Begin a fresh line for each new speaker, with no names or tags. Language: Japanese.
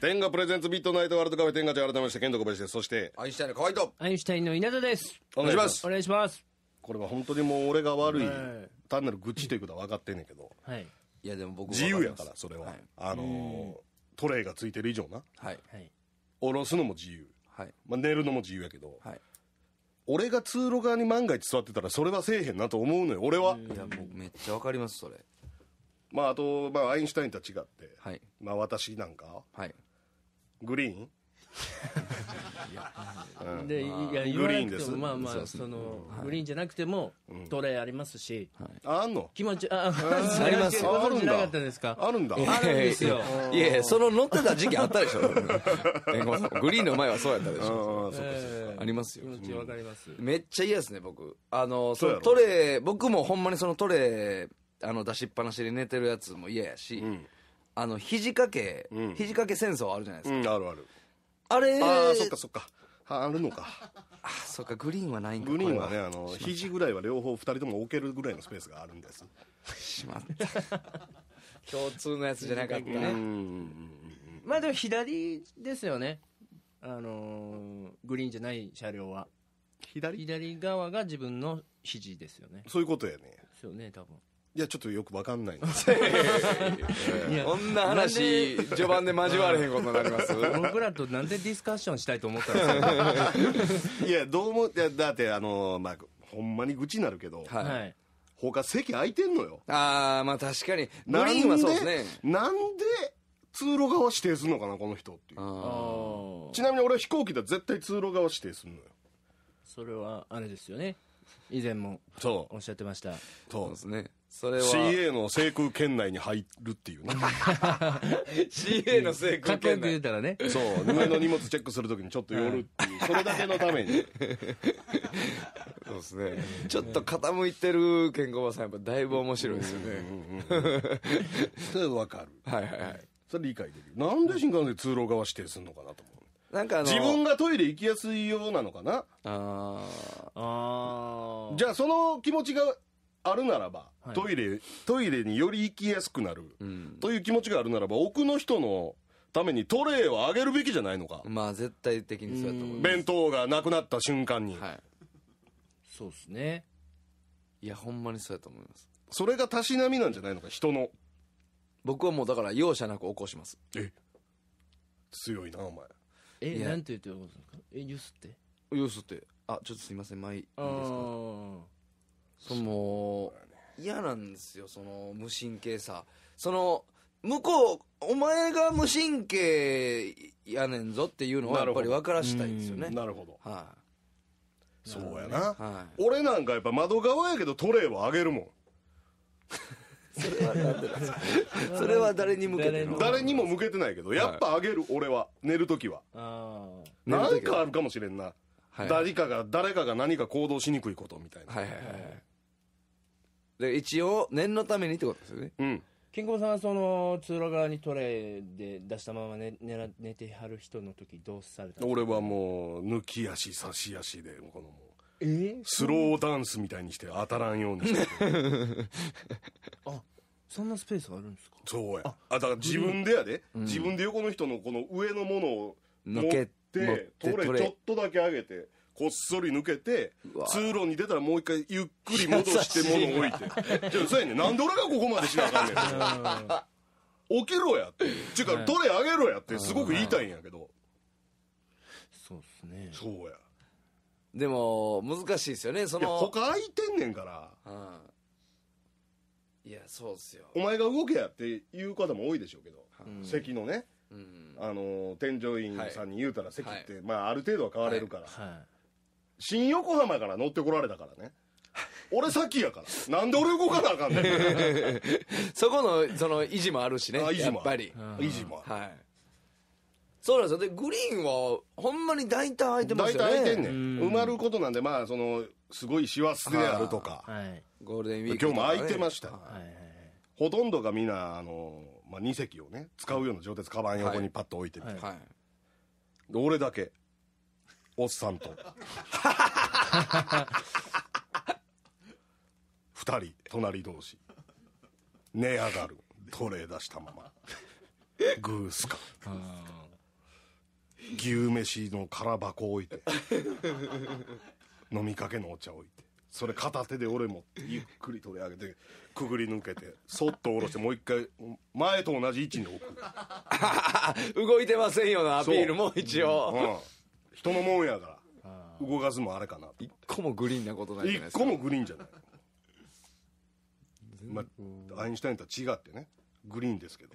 天がプレゼンツビットナイトワールドカフェ天下ん改めまして、剣道小林です。そして、アインシュタインの河合と。アインシュタインの稲田です。お願いしますお願いします。これは本当にもう俺が悪い、単なる愚痴ということは分かってんねんけど、はい。いや、でも僕自由やから、それは。はい。あのー、トレイがついてる以上な。はい。はい。下ろすのも自由。はい。まあ、寝るのも自由やけど、はい。俺が通路側に万が一座ってたら、それはせえへんなと思うのよ、俺は。いや、僕めっちゃわかります、それ。まあ、あと、まあ、アインシュタインとは違って、はいまあ、私なんか、はい。グリーン グリーンです、もまあまあその、グリーンじゃなくても、トレーありますし、はい、あんの気持ちあ、ありますあるんだあるんだあるんですよいやいやその乗ってた時期あったでしょ グリーンの前はそうやったでしょありますよ気持ちわかります、うん、めっちゃ嫌ですね僕あのそのトレー僕もほんまにそのトレーあの出しっぱなしで寝てるやつも嫌やし、うんあの、肘掛け、うん、肘掛け戦争あるじゃないですか。うん、あるある。
あれああ、そっか
そっか。ああるのか。あ、そっか、グリーンはないんかグリーンはね、あの、肘ぐらいは両方二人とも置けるぐらいのスペースがあるんです。しまった。共通のやつじゃなかったね。まあでも左ですよね。あのー、グリーンじゃない車両は。左左側が自分の肘ですよね。そういうことやね。そうね、多分。いや、ちょっとよくわかんないんこんな話、序盤で交われへんことになります僕らとなんでディスカッションしたいと思ったんですか いや、どうも、いやだって、あの、まあ、ほんまに愚痴になるけど、はい。他席空いてんのよ。ああ、まあ確かに。グリーンはそうですね。なんで通路側指定するのかな、この人っていう。ちなみに俺は飛行機では絶対通路側指定するのよ。それは、あれですよね。以前もそうおっしゃってましたそうですねそれは CA の制空圏内に入るっていうね CA の制空かっこよ圏く言内たらねそう上の荷物チェックするときにちょっと寄るっていうそれだけのためにそうですねちょっと傾いてるケンコバさんやっぱだいぶ面白いですよねそれわかるはいはいはいそれ理解できるなんで新幹線通路側指定するのかなと思うなんかあの自分がトイレ行きやすいようなのかなああじゃあその気持ちがあるならば、はい、トイレトイレにより行きやすくなる、うん、という気持ちがあるならば奥の人のためにトレイをあげるべきじゃないのかまあ絶対的にそうやと思います弁当がなくなった瞬間に、はい、そうですねいやほんまにそうやと思いますそれがたしなみなんじゃないのか人の僕はもうだから容赦なく起こしますえ強いなお前えなんて言ってるんですかえユスってユスってあちょっとすいません前いいですかその嫌なんですよその無神経さその向こうお前が無神経やねんぞっていうのはやっぱり分からしたいんですよねなるほどはい、そうやな、はい、俺なんかやっぱ窓側やけどトレイはあげるもん それはでなんですかそれは誰に向けての誰にも向けてないけど、やっぱあげる、俺は。寝るときは。何かあるかもしれんな。誰かが、誰かが何か行動しにくいことみたいな。はいはいはい。で、一応、念のためにってことですよね。うん。健康さんはその通路側にトレーで出したまま寝寝寝てはる人の時どうされた俺はもう抜き足差し足でこのもうえスローダンスみたいにして当たらんようにして そんなスペースあるんですかそうやあだから自分でやで、うん自分で横の人のこの上のものを持抜っけて取トレちょっとだけ上げてこっそり抜けて通路に出たらもう一回ゆっくり戻して物を置いてじゃあそうやねんなんで俺がここまでしなあかんねん置け ろやってちゅうか、取れトレ上げろやってすごく言いたいんやけどそうっすねそうやでも難しいですよねその他空いてんねんからうんいやそうですよお前が動けやっていう方も多いでしょうけど、席のね、うんあの添乗員さんに言うたら席って、まあ、ある程度は変われるから、は新横浜から乗ってこられたからね俺先やから なんで俺動かなあかんねん そこのその意地もあるしねあ維持やもっあぱるり、意地もあるはいそうなんですよでグリーンはほんまに大体空いてますよね空いてんねん埋まることなんでまあそのすごい師走であるとか、はい、ゴールデンウィーク今日も空いてました、はいほとんどがみんな、あのまあ、2席をね使うような状態でかばん横にパッと置いてみて、はいで俺だけおっさんと2 人隣同士寝上がるトレー出したままグースか。牛飯の空箱置いて飲みかけのお茶置いてそれ片手で俺もゆっくり取り上げてくぐり抜けてそっと下ろしてもう一回前と同じ位置に置く動いてませんよなアピールも一応、うんうん、人のもんやから動かずもあれかな一個もグリーンなことないじゃないですか一個もグリーンじゃない、まあ、アインシュタインとは違ってねグリーンですけど